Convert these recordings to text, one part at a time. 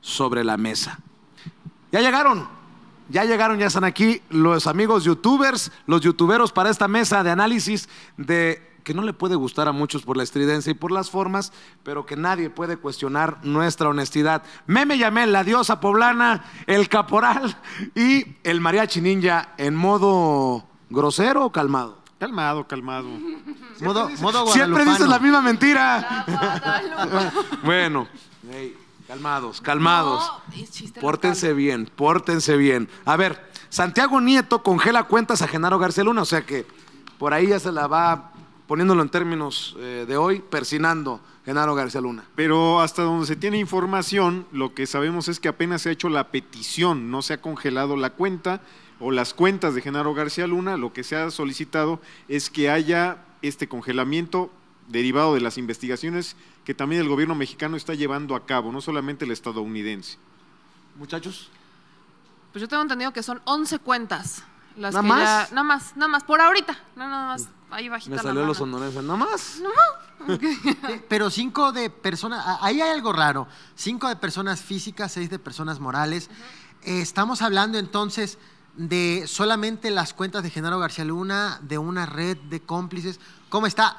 sobre la mesa. Ya llegaron, ya llegaron, ya están aquí los amigos youtubers, los youtuberos para esta mesa de análisis de que no le puede gustar a muchos por la estridencia y por las formas, pero que nadie puede cuestionar nuestra honestidad. Meme llamé la diosa poblana, el caporal y el mariachi ninja en modo grosero o calmado. Calmado, calmado. Siempre dices, la misma mentira. bueno. Calmados, calmados. pórtense bien, pórtense bien. A ver, Santiago Nieto congela cuentas a Genaro García Luna, o sea que por ahí ya se la va, poniéndolo en términos eh, de hoy, persinando Genaro García Luna. Pero hasta donde se tiene información, lo que sabemos es que apenas se ha hecho la petición, no se ha congelado la cuenta o las cuentas de Genaro García Luna, lo que se ha solicitado es que haya este congelamiento derivado de las investigaciones que también el gobierno mexicano está llevando a cabo, no solamente el estadounidense. Muchachos. Pues yo tengo entendido que son 11 cuentas. Las ¿Nada más? nada más, nada más, por ahorita, no, nada más, ahí bajita Me salió la los honores, nada más. No, Pero cinco de personas, ahí hay algo raro, cinco de personas físicas, seis de personas morales. Eh, estamos hablando entonces de solamente las cuentas de Genaro García Luna, de una red de cómplices. ¿Cómo está?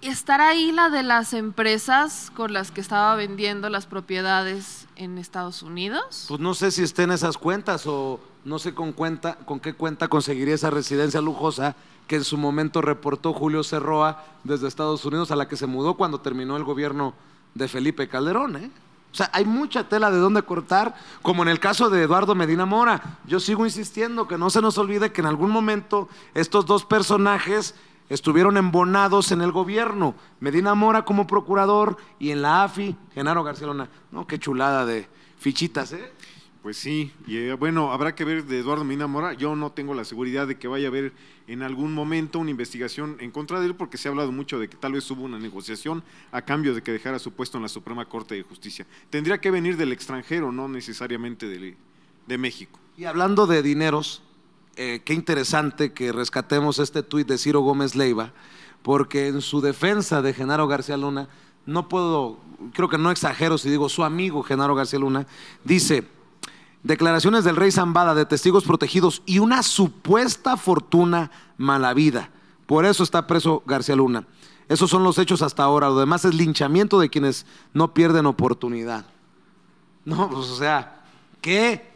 estar ahí la de las empresas con las que estaba vendiendo las propiedades en Estados Unidos. Pues no sé si esté en esas cuentas o no sé con, cuenta, con qué cuenta conseguiría esa residencia lujosa que en su momento reportó Julio Cerroa desde Estados Unidos a la que se mudó cuando terminó el gobierno de Felipe Calderón. ¿eh? O sea, hay mucha tela de dónde cortar, como en el caso de Eduardo Medina Mora. Yo sigo insistiendo que no se nos olvide que en algún momento estos dos personajes estuvieron embonados en el gobierno, Medina Mora como procurador y en la AFI, Genaro Garcelona, No, qué chulada de fichitas, ¿eh? Pues sí, y eh, bueno, habrá que ver de Eduardo Medina Mora. Yo no tengo la seguridad de que vaya a haber en algún momento una investigación en contra de él, porque se ha hablado mucho de que tal vez hubo una negociación a cambio de que dejara su puesto en la Suprema Corte de Justicia. Tendría que venir del extranjero, no necesariamente de México. Y hablando de dineros, eh, qué interesante que rescatemos este tuit de Ciro Gómez Leiva, porque en su defensa de Genaro García Luna, no puedo, creo que no exagero si digo su amigo Genaro García Luna, dice, declaraciones del rey Zambada de testigos protegidos y una supuesta fortuna mala vida. Por eso está preso García Luna. Esos son los hechos hasta ahora. Lo demás es linchamiento de quienes no pierden oportunidad. No, pues o sea, ¿qué?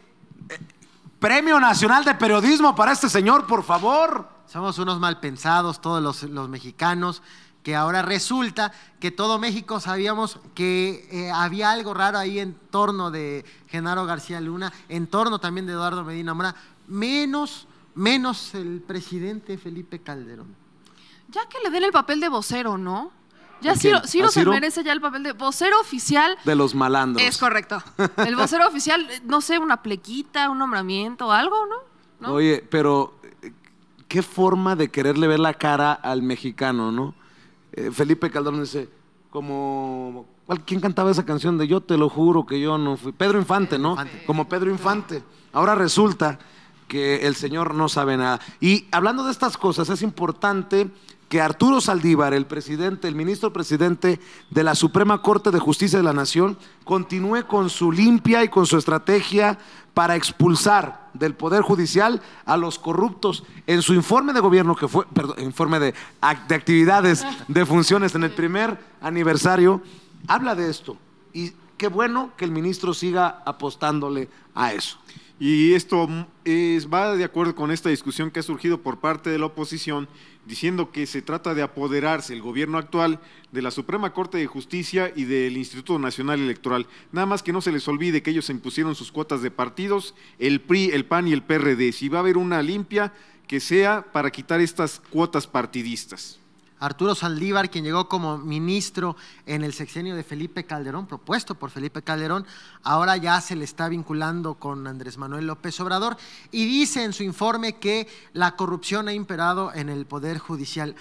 Premio Nacional de Periodismo para este señor, por favor. Somos unos mal pensados todos los, mexicanos que ahora resulta que todo México sabíamos que eh, había algo raro ahí en torno de Genaro García Luna, en torno también de Eduardo Medina Mora, menos, menos el presidente Felipe Calderón. Ya que le den el papel de vocero, ¿no? Ya Ciro, Ciro, se merece ya el papel de vocero oficial. De los malandros. Es correcto. El vocero oficial, no sé, una plequita, un nombramiento, algo, ¿no? Oye, pero eh, qué forma de quererle ver la cara al mexicano, ¿no? Eh, Felipe Calderón dice, como... ¿Quién cantaba esa canción de Yo te lo juro que yo no fui? Pedro Infante, ¿no? Como Pedro Infante. Ahora resulta que el Señor no sabe nada. Y hablando de estas cosas, es importante que Arturo Saldívar, el presidente, el ministro presidente de la Suprema Corte de Justicia de la Nación, continúe con su limpia y con su estrategia para expulsar del Poder Judicial a los corruptos. En su informe de gobierno, que fue, informe de, actividades, de funciones, en el primer aniversario, habla de esto. Y qué bueno que el ministro siga apostándole a eso. Y esto mm, va de acuerdo con esta discusión que ha surgido por parte de la oposición diciendo que se trata de apoderarse el gobierno actual de la Suprema Corte de Justicia y del Instituto Nacional Electoral. Nada más que no se les olvide que ellos impusieron sus cuotas de partidos, el PRI, el PAN y el PRD. Si va a haber una limpia, que sea para quitar estas cuotas partidistas. Arturo Saldívar, quien llegó como ministro en el sexenio de Felipe Calderón, propuesto por Felipe Calderón, ahora ya se le está vinculando con Andrés Manuel López Obrador y dice en su informe que la corrupción ha imperado en el Poder Judicial.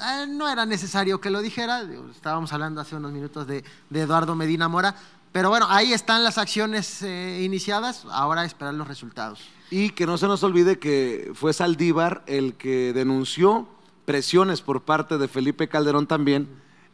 Eh, no era necesario que lo dijera, estábamos hablando hace unos minutos de, Eduardo Medina Mora, pero bueno, ahí están las acciones eh, iniciadas, ahora esperar los resultados. Y que no se nos olvide que fue Saldívar el que denunció presiones por parte de Felipe Calderón también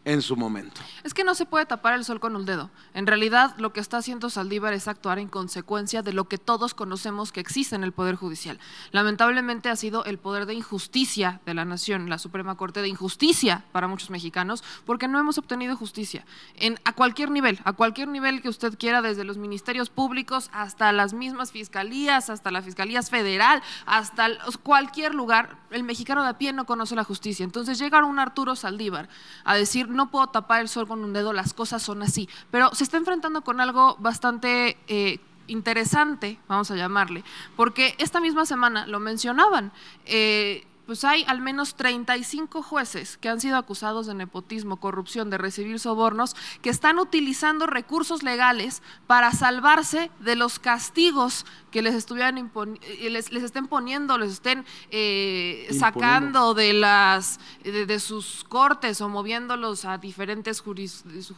en su momento. Es que no se puede tapar el sol con un dedo. En realidad, lo que está haciendo Saldívar es actuar en consecuencia de lo que todos conocemos que existe en el Poder Judicial. Lamentablemente ha sido el poder de injusticia de la nación, la Suprema Corte de Injusticia para muchos mexicanos, porque no hemos obtenido justicia en, a cualquier nivel, a cualquier nivel que usted quiera, desde los ministerios públicos hasta las mismas fiscalías, hasta la Fiscalía Federal, hasta cualquier lugar, el mexicano de a pie no conoce la justicia. Entonces llega un Arturo Saldívar a decir no puedo tapar el sol con un dedo, las cosas son así, pero se está enfrentando con algo bastante... Eh, interesante, vamos a llamarle, porque esta misma semana lo mencionaban, eh, pues hay al menos 35 jueces que han sido acusados de nepotismo, corrupción, de recibir sobornos, que están utilizando recursos legales para salvarse de los castigos que les estuvieran eh, les, les, estén poniendo, les estén eh, sacando de las de, sus cortes o moviéndolos a diferentes son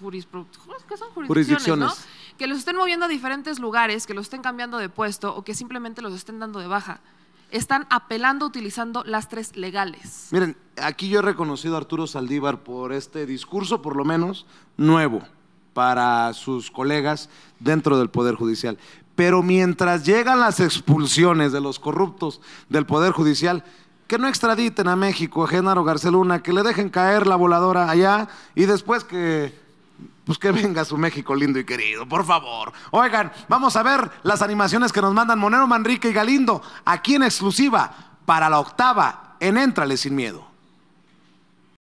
jurisdicciones, que los estén moviendo a diferentes lugares, que los estén cambiando de puesto o que simplemente los estén dando de baja están apelando utilizando lastres legales. Miren, aquí yo he reconocido a Arturo Saldívar por este discurso, por lo menos, nuevo para sus colegas dentro del Poder Judicial. Pero mientras llegan las expulsiones de los corruptos del Poder Judicial, que no extraditen a México a Genaro Garceluna, que le dejen caer la voladora allá y después que pues que venga su México lindo y querido, por favor. Oigan, vamos a ver las animaciones que nos mandan Monero Manrique y Galindo aquí en exclusiva para la octava en Éntrale sin miedo.